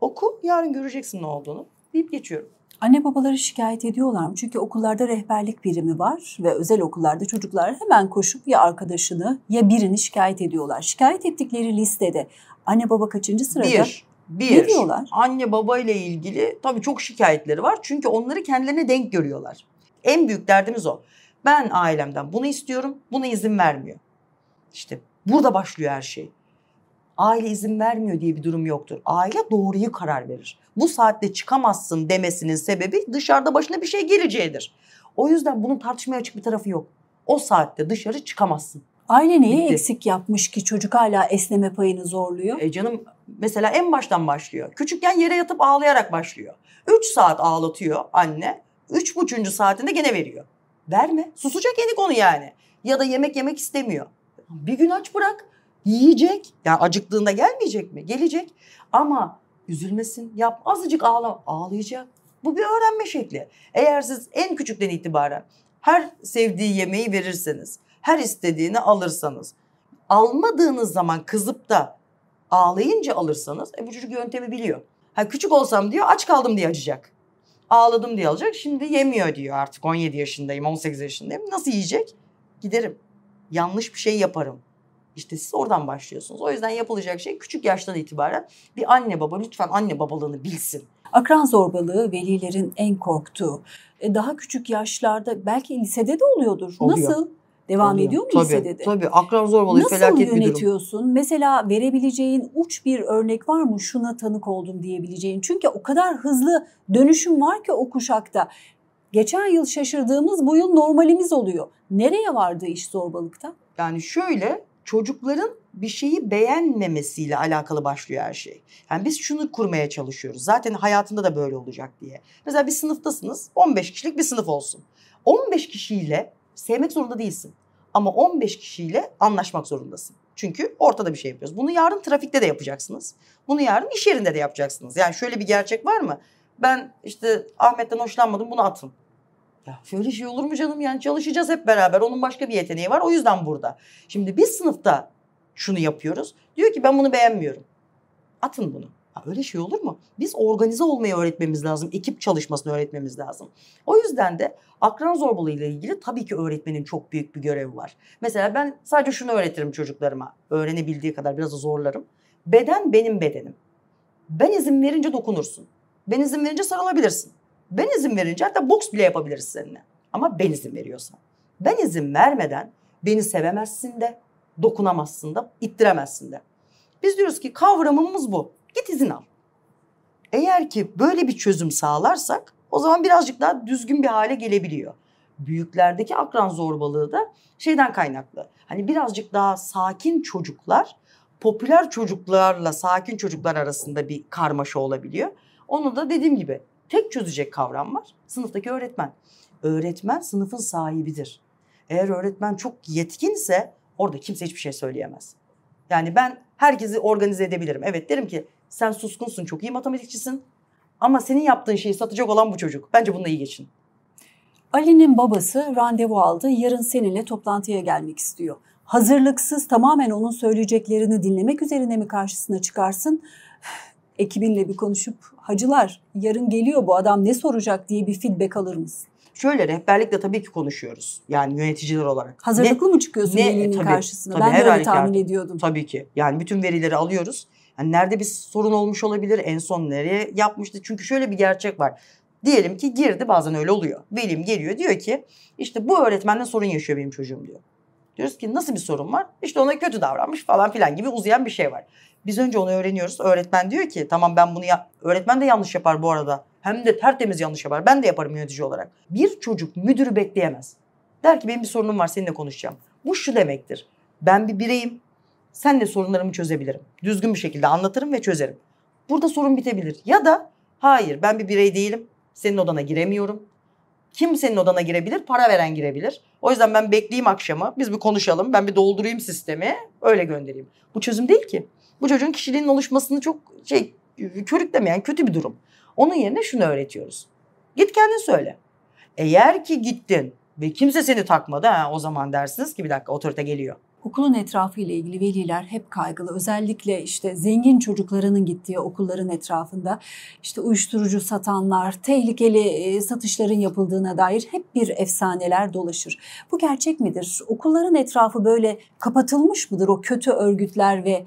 Oku yarın göreceksin ne olduğunu deyip geçiyorum. Anne babaları şikayet ediyorlar mı? Çünkü okullarda rehberlik birimi var ve özel okullarda çocuklar hemen koşup ya arkadaşını ya birini şikayet ediyorlar. Şikayet ettikleri listede anne baba kaçıncı sırada? Bir. Bir, ne diyorlar? anne baba ile ilgili tabii çok şikayetleri var. Çünkü onları kendilerine denk görüyorlar. En büyük derdimiz o. Ben ailemden bunu istiyorum, buna izin vermiyor. İşte burada başlıyor her şey. Aile izin vermiyor diye bir durum yoktur. Aile doğruyu karar verir. Bu saatte çıkamazsın demesinin sebebi dışarıda başına bir şey geleceğidir. O yüzden bunun tartışmaya açık bir tarafı yok. O saatte dışarı çıkamazsın. Aile neyi Bitti. eksik yapmış ki çocuk hala esneme payını zorluyor? E canım mesela en baştan başlıyor. Küçükken yere yatıp ağlayarak başlıyor. Üç saat ağlatıyor anne. Üç buçuncu saatinde gene veriyor. Verme. Susacak yedik onu yani. Ya da yemek yemek istemiyor. Bir gün aç bırak. Yiyecek. Yani acıktığında gelmeyecek mi? Gelecek. Ama üzülmesin. Yap. Azıcık ağla. Ağlayacak. Bu bir öğrenme şekli. Eğer siz en küçükten itibaren her sevdiği yemeği verirseniz, her istediğini alırsanız, almadığınız zaman kızıp da ağlayınca alırsanız e bu çocuk yöntemi biliyor. Ha, küçük olsam diyor aç kaldım diye acıyacak ağladım diye alacak. Şimdi yemiyor diyor artık 17 yaşındayım 18 yaşındayım. Nasıl yiyecek? Giderim. Yanlış bir şey yaparım. İşte siz oradan başlıyorsunuz. O yüzden yapılacak şey küçük yaştan itibaren bir anne baba lütfen anne babalığını bilsin. Akran zorbalığı velilerin en korktuğu. E, daha küçük yaşlarda belki lisede de oluyordur. Oluyor. Nasıl? devam Oluyor. ediyor mu tabii, lisede de? Tabii akran zorbalığı Nasıl felaket bir durum. Nasıl yönetiyorsun? Mesela verebileceğin uç bir örnek var mı? Şuna tanık oldum diyebileceğin. Çünkü o kadar hızlı dönüşüm var ki o kuşakta. Geçen yıl şaşırdığımız bu yıl normalimiz oluyor. Nereye vardı iş zorbalıkta? Yani şöyle çocukların bir şeyi beğenmemesiyle alakalı başlıyor her şey. Yani biz şunu kurmaya çalışıyoruz. Zaten hayatında da böyle olacak diye. Mesela bir sınıftasınız. 15 kişilik bir sınıf olsun. 15 kişiyle Sevmek zorunda değilsin. Ama 15 kişiyle anlaşmak zorundasın. Çünkü ortada bir şey yapıyoruz. Bunu yarın trafikte de yapacaksınız. Bunu yarın iş yerinde de yapacaksınız. Yani şöyle bir gerçek var mı? Ben işte Ahmet'ten hoşlanmadım bunu atın. Ya şöyle şey olur mu canım yani çalışacağız hep beraber. Onun başka bir yeteneği var o yüzden burada. Şimdi biz sınıfta şunu yapıyoruz. Diyor ki ben bunu beğenmiyorum. Atın bunu. Ha, öyle şey olur mu? Biz organize olmayı öğretmemiz lazım. Ekip çalışmasını öğretmemiz lazım. O yüzden de akran zorbalığı ile ilgili tabii ki öğretmenin çok büyük bir görevi var. Mesela ben sadece şunu öğretirim çocuklarıma. Öğrenebildiği kadar biraz da zorlarım. Beden benim bedenim. Ben izin verince dokunursun. Ben izin verince sarılabilirsin. Ben izin verince hatta boks bile yapabiliriz seninle. Ama ben izin veriyorsan. Ben izin vermeden beni sevemezsin de, dokunamazsın da, ittiremezsin de. Biz diyoruz ki kavramımız bu. Git izin al. Eğer ki böyle bir çözüm sağlarsak o zaman birazcık daha düzgün bir hale gelebiliyor. Büyüklerdeki akran zorbalığı da şeyden kaynaklı. Hani birazcık daha sakin çocuklar popüler çocuklarla sakin çocuklar arasında bir karmaşa olabiliyor. Onu da dediğim gibi tek çözecek kavram var. Sınıftaki öğretmen. Öğretmen sınıfın sahibidir. Eğer öğretmen çok yetkinse orada kimse hiçbir şey söyleyemez. Yani ben herkesi organize edebilirim. Evet derim ki sen suskunsun, çok iyi matematikçisin. Ama senin yaptığın şeyi satacak olan bu çocuk. Bence bununla iyi geçin. Ali'nin babası randevu aldı. Yarın seninle toplantıya gelmek istiyor. Hazırlıksız tamamen onun söyleyeceklerini dinlemek üzerine mi karşısına çıkarsın? Ekibinle bir konuşup hacılar yarın geliyor bu adam ne soracak diye bir feedback alır mısın? Şöyle rehberlikle tabii ki konuşuyoruz. Yani yöneticiler olarak. Hazırlıklı ne, mı çıkıyorsun ne, velinin tabii, karşısına? Tabii, ben de öyle tahmin ediyordum. Tabii ki. Yani bütün verileri alıyoruz. Yani nerede bir sorun olmuş olabilir? En son nereye yapmıştı? Çünkü şöyle bir gerçek var. Diyelim ki girdi bazen öyle oluyor. Velim geliyor diyor ki işte bu öğretmenle sorun yaşıyor benim çocuğum diyor. Diyoruz ki nasıl bir sorun var? İşte ona kötü davranmış falan filan gibi uzayan bir şey var. Biz önce onu öğreniyoruz. Öğretmen diyor ki tamam ben bunu ya öğretmen de yanlış yapar bu arada. Hem de tertemiz yanlış yapar. Ben de yaparım yönetici olarak. Bir çocuk müdürü bekleyemez. Der ki benim bir sorunum var seninle konuşacağım. Bu şu demektir. Ben bir bireyim sen de sorunlarımı çözebilirim. Düzgün bir şekilde anlatırım ve çözerim. Burada sorun bitebilir. Ya da hayır ben bir birey değilim. Senin odana giremiyorum. Kim senin odana girebilir? Para veren girebilir. O yüzden ben bekleyeyim akşamı. Biz bir konuşalım. Ben bir doldurayım sistemi. Öyle göndereyim. Bu çözüm değil ki. Bu çocuğun kişiliğinin oluşmasını çok şey körüklemeyen kötü bir durum. Onun yerine şunu öğretiyoruz. Git kendin söyle. Eğer ki gittin ve kimse seni takmadı ha o zaman dersiniz ki bir dakika otorite geliyor okulun etrafı ile ilgili veliler hep kaygılı. Özellikle işte zengin çocuklarının gittiği okulların etrafında işte uyuşturucu satanlar, tehlikeli e, satışların yapıldığına dair hep bir efsaneler dolaşır. Bu gerçek midir? Okulların etrafı böyle kapatılmış mıdır o kötü örgütler ve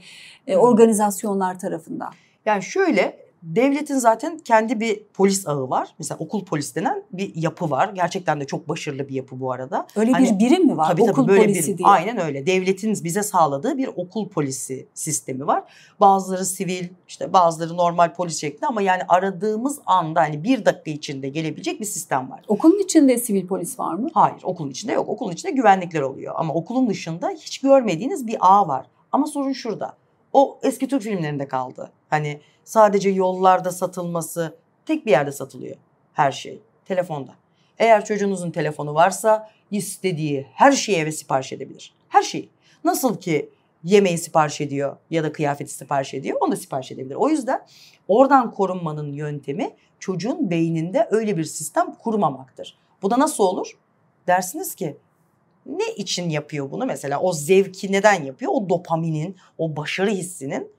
e, hmm. organizasyonlar tarafından? Yani şöyle Devletin zaten kendi bir polis ağı var. Mesela okul polis denen bir yapı var. Gerçekten de çok başarılı bir yapı bu arada. Öyle hani, bir birim mi var? Tabii, tabii okul böyle polisi bir, diye. Aynen öyle. Devletin bize sağladığı bir okul polisi sistemi var. Bazıları sivil, işte bazıları normal polis şeklinde ama yani aradığımız anda hani bir dakika içinde gelebilecek bir sistem var. Okulun içinde sivil polis var mı? Hayır, okulun içinde yok. Okulun içinde güvenlikler oluyor ama okulun dışında hiç görmediğiniz bir ağ var. Ama sorun şurada. O eski Türk filmlerinde kaldı. Hani sadece yollarda satılması tek bir yerde satılıyor her şey. Telefonda. Eğer çocuğunuzun telefonu varsa istediği her şeyi eve sipariş edebilir. Her şeyi. Nasıl ki yemeği sipariş ediyor ya da kıyafeti sipariş ediyor onu da sipariş edebilir. O yüzden oradan korunmanın yöntemi çocuğun beyninde öyle bir sistem kurmamaktır. Bu da nasıl olur? Dersiniz ki ne için yapıyor bunu mesela? O zevki neden yapıyor? O dopaminin, o başarı hissinin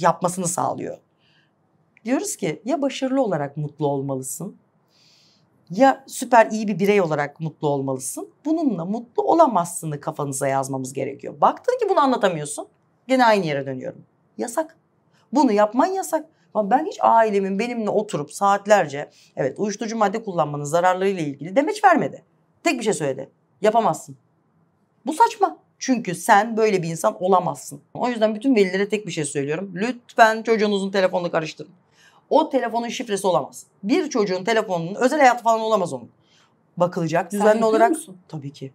yapmasını sağlıyor. Diyoruz ki ya başarılı olarak mutlu olmalısın ya süper iyi bir birey olarak mutlu olmalısın. Bununla mutlu olamazsını kafanıza yazmamız gerekiyor. Baktın ki bunu anlatamıyorsun. Gene aynı yere dönüyorum. Yasak. Bunu yapman yasak. Ama ben hiç ailemin benimle oturup saatlerce evet uyuşturucu madde kullanmanın zararlarıyla ilgili demeç vermedi. Tek bir şey söyledi. Yapamazsın. Bu saçma. Çünkü sen böyle bir insan olamazsın. O yüzden bütün velilere tek bir şey söylüyorum. Lütfen çocuğunuzun telefonunu karıştırın. O telefonun şifresi olamaz. Bir çocuğun telefonunun özel hayatı falan olamaz onun. Bakılacak sen düzenli olarak. Musun? Tabii ki.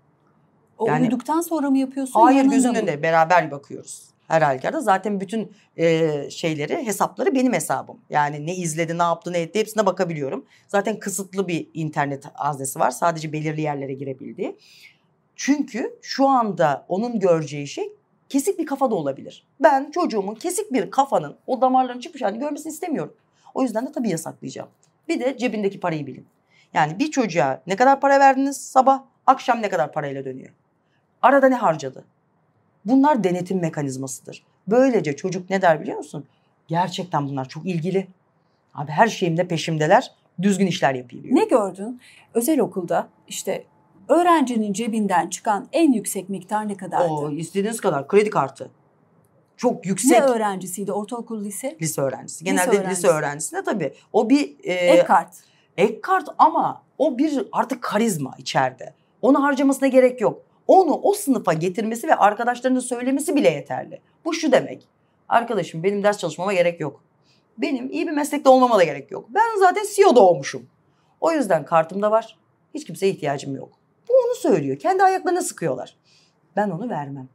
O yani, uyuduktan sonra mı yapıyorsun? Hayır gözünün önünde beraber bakıyoruz. Her halükarda zaten bütün e, şeyleri hesapları benim hesabım. Yani ne izledi ne yaptı ne etti hepsine bakabiliyorum. Zaten kısıtlı bir internet haznesi var. Sadece belirli yerlere girebildiği. Çünkü şu anda onun göreceği şey kesik bir kafa da olabilir. Ben çocuğumun kesik bir kafanın o damarların çıkmış halini görmesini istemiyorum. O yüzden de tabii yasaklayacağım. Bir de cebindeki parayı bilin. Yani bir çocuğa ne kadar para verdiniz sabah, akşam ne kadar parayla dönüyor. Arada ne harcadı? Bunlar denetim mekanizmasıdır. Böylece çocuk ne der biliyor musun? Gerçekten bunlar çok ilgili. Abi her şeyimde peşimdeler. Düzgün işler yapayım Ne gördün? Özel okulda işte öğrencinin cebinden çıkan en yüksek miktar ne kadardı? Oo, istediğiniz kadar kredi kartı. Çok yüksek. Ne öğrencisiydi? Ortaokul, lise? Lise öğrencisi. Genelde lise, öğrencisi. lise öğrencisine tabii. O bir... E, ek kart. Ek kart ama o bir artık karizma içeride. Onu harcamasına gerek yok. Onu o sınıfa getirmesi ve arkadaşlarına söylemesi bile yeterli. Bu şu demek. Arkadaşım benim ders çalışmama gerek yok. Benim iyi bir meslekte olmama da gerek yok. Ben zaten CEO'da olmuşum. O yüzden kartım da var. Hiç kimseye ihtiyacım yok. Bu onu söylüyor. Kendi ayaklarına sıkıyorlar. Ben onu vermem.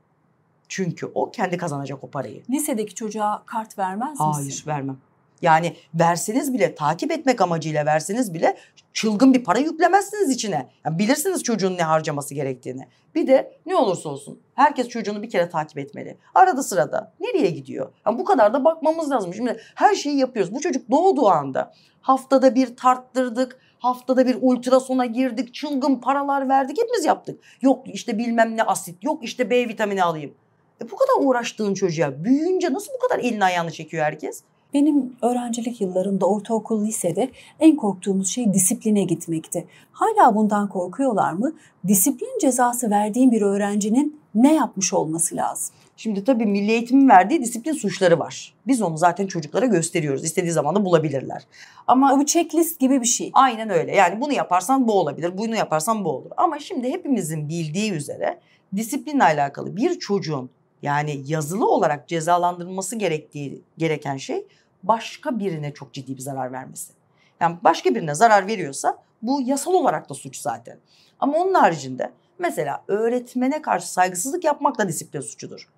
Çünkü o kendi kazanacak o parayı. Lisedeki çocuğa kart vermez misin? Hayır vermem. Yani verseniz bile takip etmek amacıyla verseniz bile çılgın bir para yüklemezsiniz içine. Yani bilirsiniz çocuğun ne harcaması gerektiğini. Bir de ne olursa olsun herkes çocuğunu bir kere takip etmeli. Arada sırada nereye gidiyor? Yani bu kadar da bakmamız lazım. Şimdi her şeyi yapıyoruz. Bu çocuk doğduğu anda haftada bir tarttırdık Haftada bir ultrasona girdik, çılgın paralar verdik, hepimiz yaptık. Yok işte bilmem ne asit, yok işte B vitamini alayım. E bu kadar uğraştığın çocuğa büyüyünce nasıl bu kadar elini ayağını çekiyor herkes? Benim öğrencilik yıllarımda ortaokul, lisede en korktuğumuz şey disipline gitmekti. Hala bundan korkuyorlar mı? Disiplin cezası verdiğim bir öğrencinin ne yapmış olması lazım? Şimdi tabii milli eğitimin verdiği disiplin suçları var. Biz onu zaten çocuklara gösteriyoruz. İstediği zaman da bulabilirler. Ama bu checklist gibi bir şey. Aynen öyle. Yani bunu yaparsan bu olabilir, bunu yaparsan bu olur. Ama şimdi hepimizin bildiği üzere disiplinle alakalı bir çocuğun yani yazılı olarak cezalandırılması gerektiği gereken şey başka birine çok ciddi bir zarar vermesi. Yani başka birine zarar veriyorsa bu yasal olarak da suç zaten. Ama onun haricinde Mesela öğretmene karşı saygısızlık yapmak da disiplin suçudur.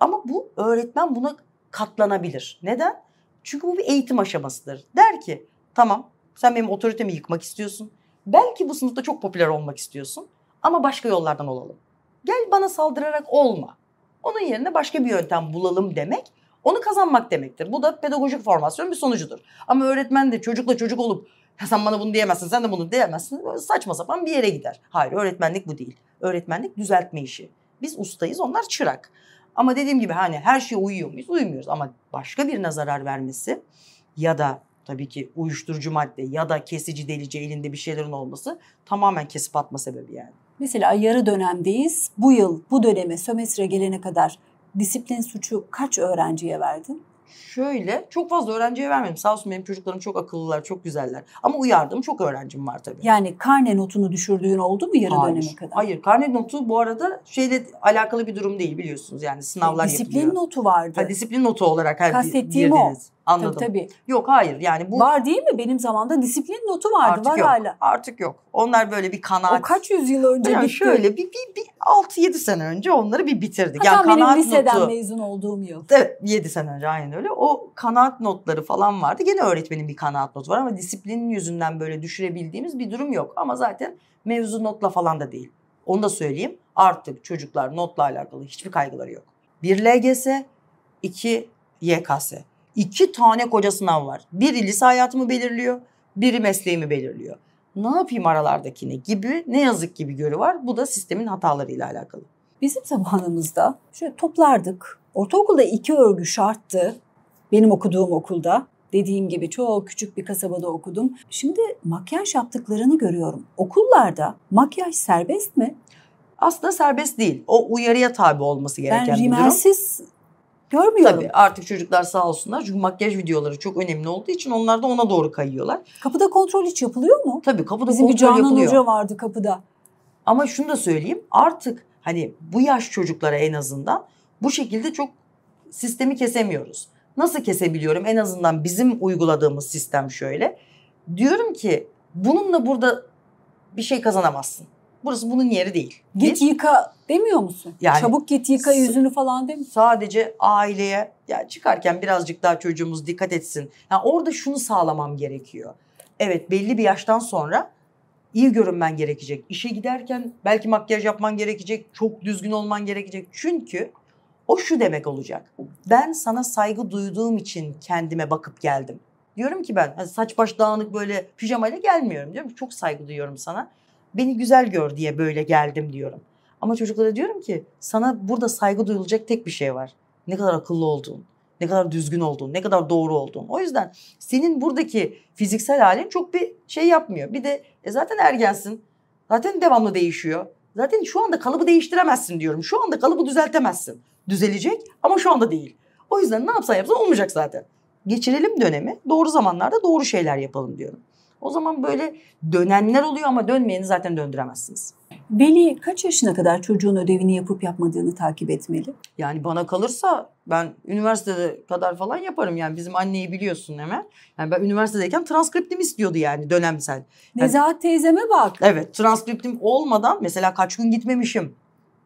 Ama bu öğretmen buna katlanabilir. Neden? Çünkü bu bir eğitim aşamasıdır. Der ki tamam sen benim otoritemi yıkmak istiyorsun. Belki bu sınıfta çok popüler olmak istiyorsun ama başka yollardan olalım. Gel bana saldırarak olma. Onun yerine başka bir yöntem bulalım demek onu kazanmak demektir. Bu da pedagojik formasyonun bir sonucudur. Ama öğretmen de çocukla çocuk olup sen bana bunu diyemezsin, sen de bunu diyemezsin. Böyle saçma sapan bir yere gider. Hayır öğretmenlik bu değil. Öğretmenlik düzeltme işi. Biz ustayız onlar çırak. Ama dediğim gibi hani her şeye uyuyor muyuz? Uyumuyoruz ama başka birine zarar vermesi ya da tabii ki uyuşturucu madde ya da kesici delici elinde bir şeylerin olması tamamen kesip atma sebebi yani. Mesela yarı dönemdeyiz. Bu yıl bu döneme sömestre gelene kadar disiplin suçu kaç öğrenciye verdin? Şöyle çok fazla öğrenciye vermedim. Sağ olsun benim çocuklarım çok akıllılar, çok güzeller. Ama uyardım çok öğrencim var tabii. Yani karne notunu düşürdüğün oldu mu yarı hayır, döneme kadar? Hayır. Karne notu bu arada şeyle alakalı bir durum değil biliyorsunuz. Yani sınavlar şey, disiplin yapılıyor. Disiplin notu vardı. Ha, disiplin notu olarak. Kastettiğim o. Anladım. Tabii tabii. Yok hayır yani bu... Var değil mi? Benim zamanda disiplin notu vardı. Artık var yok. hala. Artık yok. Onlar böyle bir kanaat. O kaç yüzyıl önce yani bitti? Şöyle bir, bir, bir 6-7 sene önce onları bir bitirdik. Hatta yani benim liseden notu, mezun olduğum yıl. Evet 7 sene önce aynen öyle. O kanaat notları falan vardı. Gene öğretmenin bir kanaat notu var ama disiplinin yüzünden böyle düşürebildiğimiz bir durum yok. Ama zaten mevzu notla falan da değil. Onu da söyleyeyim. Artık çocuklar notla alakalı hiçbir kaygıları yok. Bir LGS, iki YKS. İki tane koca sınav var. Biri lise hayatımı belirliyor, biri mesleğimi belirliyor. Ne yapayım aralardakini gibi ne yazık ki bir görü var. Bu da sistemin hatalarıyla alakalı. Bizim zamanımızda şöyle toplardık. Ortaokulda iki örgü şarttı. Benim okuduğum okulda. Dediğim gibi çok küçük bir kasabada okudum. Şimdi makyaj yaptıklarını görüyorum. Okullarda makyaj serbest mi? Aslında serbest değil. O uyarıya tabi olması gereken ben bir durum. Ben rimelsiz Görmüyorum. Tabii artık çocuklar sağ olsunlar çünkü makyaj videoları çok önemli olduğu için onlar da ona doğru kayıyorlar. Kapıda kontrol hiç yapılıyor mu? Tabii kapıda Bizim kontrol yapılıyor. Bizim bir Canan Hoca vardı kapıda. Ama şunu da söyleyeyim artık hani bu yaş çocuklara en azından bu şekilde çok sistemi kesemiyoruz. Nasıl kesebiliyorum? En azından bizim uyguladığımız sistem şöyle. Diyorum ki bununla burada bir şey kazanamazsın. Burası bunun yeri değil. Git Biz, yıka Demiyor musun? Yani, Çabuk git yıka yüzünü falan demiyor Sadece aileye ya çıkarken birazcık daha çocuğumuz dikkat etsin. Yani orada şunu sağlamam gerekiyor. Evet belli bir yaştan sonra iyi görünmen gerekecek. İşe giderken belki makyaj yapman gerekecek. Çok düzgün olman gerekecek. Çünkü o şu demek olacak. Ben sana saygı duyduğum için kendime bakıp geldim. Diyorum ki ben saç baş dağınık böyle pijamayla gelmiyorum. Diyorum ki çok saygı duyuyorum sana. Beni güzel gör diye böyle geldim diyorum. Ama çocuklara diyorum ki sana burada saygı duyulacak tek bir şey var. Ne kadar akıllı olduğun, ne kadar düzgün olduğun, ne kadar doğru olduğun. O yüzden senin buradaki fiziksel halin çok bir şey yapmıyor. Bir de e zaten ergensin. Zaten devamlı değişiyor. Zaten şu anda kalıbı değiştiremezsin diyorum. Şu anda kalıbı düzeltemezsin. Düzelecek ama şu anda değil. O yüzden ne yapsan yapsan olmayacak zaten. Geçirelim dönemi. Doğru zamanlarda doğru şeyler yapalım diyorum. O zaman böyle dönenler oluyor ama dönmeyeni zaten döndüremezsiniz. Veli kaç yaşına kadar çocuğun ödevini yapıp yapmadığını takip etmeli? Yani bana kalırsa ben üniversitede kadar falan yaparım. Yani bizim anneyi biliyorsun hemen. Yani ben üniversitedeyken transkriptim istiyordu yani dönemsel. Yani, teyzeme bak. Evet transkriptim olmadan mesela kaç gün gitmemişim.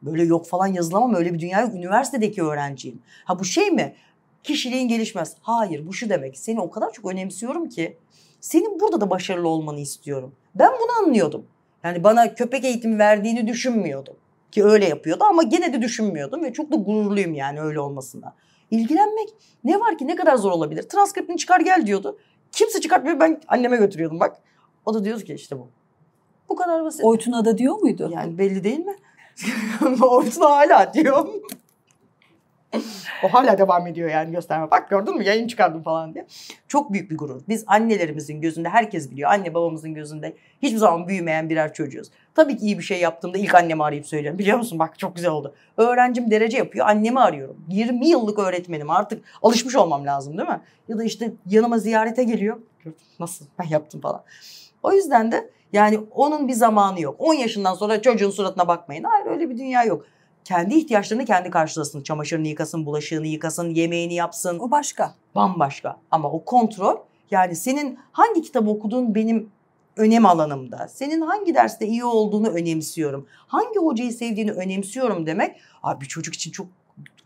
Böyle yok falan yazılamam öyle bir dünya yok. Üniversitedeki öğrenciyim. Ha bu şey mi? Kişiliğin gelişmez. Hayır bu şu demek. Seni o kadar çok önemsiyorum ki senin burada da başarılı olmanı istiyorum. Ben bunu anlıyordum. Yani bana köpek eğitimi verdiğini düşünmüyordum. Ki öyle yapıyordu ama gene de düşünmüyordum ve çok da gururluyum yani öyle olmasına. İlgilenmek ne var ki ne kadar zor olabilir? Transkriptini çıkar gel diyordu. Kimse çıkartmıyor ben anneme götürüyordum bak. O da diyordu ki işte bu. Bu kadar basit. Oytun da diyor muydu? Yani belli değil mi? Orta hala diyorum o hala devam ediyor yani gösterme. Bak gördün mü yayın çıkardım falan diye. Çok büyük bir gurur. Biz annelerimizin gözünde herkes biliyor. Anne babamızın gözünde hiçbir zaman büyümeyen birer çocuğuz. Tabii ki iyi bir şey yaptığımda ilk annemi arayıp söyleyeceğim. Biliyor musun bak çok güzel oldu. Öğrencim derece yapıyor annemi arıyorum. 20 yıllık öğretmenim artık alışmış olmam lazım değil mi? Ya da işte yanıma ziyarete geliyor. Nasıl ben yaptım falan. O yüzden de yani onun bir zamanı yok. 10 yaşından sonra çocuğun suratına bakmayın. Hayır öyle bir dünya yok kendi ihtiyaçlarını kendi karşılasın. Çamaşırını yıkasın, bulaşığını yıkasın, yemeğini yapsın. O başka. Bambaşka. Ama o kontrol yani senin hangi kitabı okuduğun benim önem alanımda. Senin hangi derste iyi olduğunu önemsiyorum. Hangi hocayı sevdiğini önemsiyorum demek abi çocuk için çok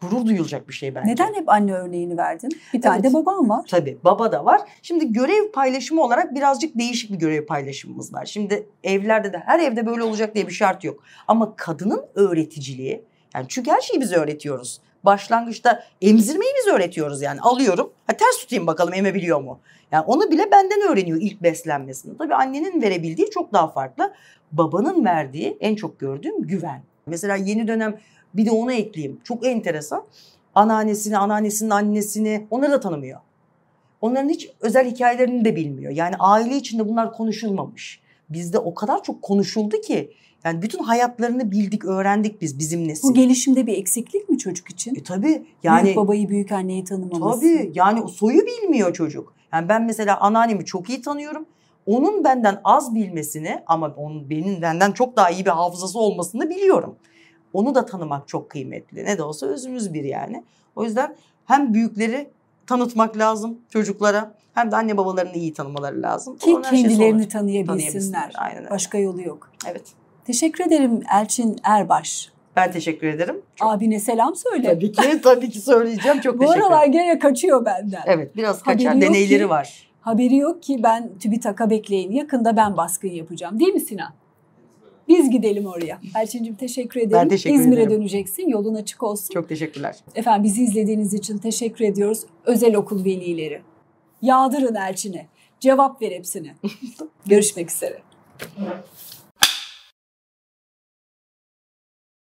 gurur duyulacak bir şey bence. Neden hep anne örneğini verdin? Bir tane evet. de babam var. Tabii baba da var. Şimdi görev paylaşımı olarak birazcık değişik bir görev paylaşımımız var. Şimdi evlerde de her evde böyle olacak diye bir şart yok. Ama kadının öğreticiliği yani çünkü her şeyi biz öğretiyoruz. Başlangıçta emzirmeyi biz öğretiyoruz yani. Alıyorum. Ha, ters tutayım bakalım emebiliyor mu? Yani onu bile benden öğreniyor ilk beslenmesini. Tabii annenin verebildiği çok daha farklı. Babanın verdiği en çok gördüğüm güven. Mesela yeni dönem bir de onu ekleyeyim. Çok enteresan. Anneannesini, anneannesinin annesini onları da tanımıyor. Onların hiç özel hikayelerini de bilmiyor. Yani aile içinde bunlar konuşulmamış. Bizde o kadar çok konuşuldu ki yani bütün hayatlarını bildik, öğrendik biz bizim nesil. Bu gelişimde bir eksiklik mi çocuk için? E tabii. Yani, büyük babayı, büyük anneyi tanımaması. Tabii. Yani soyu bilmiyor çocuk. Yani ben mesela anneannemi çok iyi tanıyorum. Onun benden az bilmesini ama onun benim benden çok daha iyi bir hafızası olmasını biliyorum. Onu da tanımak çok kıymetli. Ne de olsa özümüz bir yani. O yüzden hem büyükleri tanıtmak lazım çocuklara hem de anne babalarını iyi tanımaları lazım. Ki Onlar kendilerini şey tanıyabilsinler. Aynen öyle. Başka yolu yok. Evet. Teşekkür ederim Elçin Erbaş. Ben teşekkür ederim. Çok... Abine selam söyle. Tabii ki, tabii ki söyleyeceğim. Çok teşekkür ederim. Bu aralar gene kaçıyor benden. Evet, biraz kaçar. Haberi deneyleri ki, var. Haberi yok ki ben TÜBİTAK'a bekleyin. Yakında ben baskın yapacağım. Değil mi Sinan? Biz gidelim oraya. Elçincim teşekkür ederim. Ben teşekkür İzmir'e ederim. döneceksin. Yolun açık olsun. Çok teşekkürler. Efendim bizi izlediğiniz için teşekkür ediyoruz. Özel okul velileri. Yağdırın Elçin'e. Cevap ver hepsine. Görüşmek üzere.